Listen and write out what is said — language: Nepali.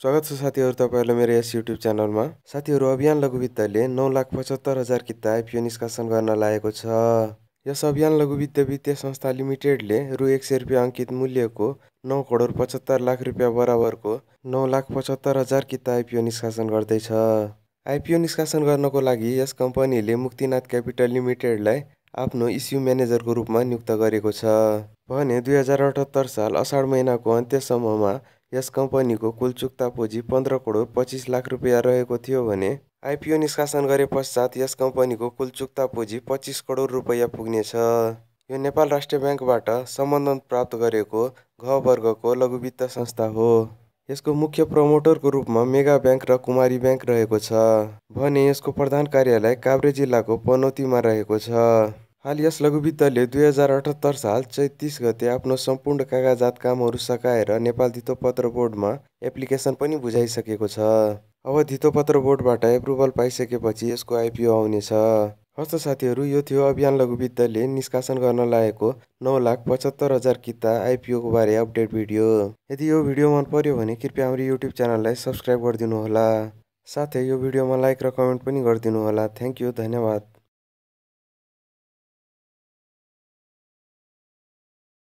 स्वागत छ साथीहरू तपाईँहरूलाई मेरो यस युट्युब च्यानलमा साथीहरू अभियान लघुवित्तले नौ लाख पचहत्तर हजार किता आइपिओ निष्कासन गर्न लागेको छ यस अभियान लघुवित्त वित्तीय संस्था लिमिटेडले रु एक सय रुपियाँ अङ्कित मूल्यको नौ करोड पचहत्तर लाख रुपियाँ बराबरको नौ लाख पचहत्तर हजार किता आइपिओ निष्कासन गर्दैछ आइपिओ निष्कासन गर्नको लागि यस कम्पनीले मुक्तिनाथ क्यापिटल लिमिटेडलाई आफ्नो इस्यु म्यानेजरको रूपमा नियुक्त गरेको छ भने दुई हजार अठहत्तर साल असाढ महिनाको अन्त्यसम्ममा यस कम्पनीको कुल चुक्ता पुँजी पंद्रह करोड पच्चीस लाख रुपया रहेक थियो भने निष्कासन करे पश्चात यस कम्पनीको कुल चुक्ता पुँजी पच्चिस करोड रुपया पुग्ने यो नेपाल राष्ट्रिय ब्याङ्कबाट सम्बन्धन प्राप्त गरेको घ वर्गको लघुवित्त संस्था हो इसको मुख्य प्रमोटर को रूप में मेगा बैंक र कुमारी ब्याङ्क रहेको छ प्रधान कार्यालय काभ्रे जिला को पनौती में रहे हाल यस लघुवित्तले दुई हजार अठहत्तर साल चैतिस गते आफ्नो सम्पूर्ण कागजात कामहरू सकाएर नेपाल धितोपत्र बोर्डमा एप्लिकेसन पनि बुझाइसकेको छ अब धितोपत्र बोर्डबाट एप्रुभल पाइसकेपछि यसको आइपिओ आउनेछ हस्त साथीहरू यो थियो अभियान लघुवित्तले निष्कासन गर्न लागेको नौ लाख पचहत्तर हजार किता आइपिओको बारे अपडेट भिडियो यदि यो भिडियो मन पर्यो भने कृपया हाम्रो युट्युब च्यानललाई सब्सक्राइब गरिदिनुहोला साथै यो भिडियोमा लाइक र कमेन्ट पनि गरिदिनुहोला थ्याङ्क यू धन्यवाद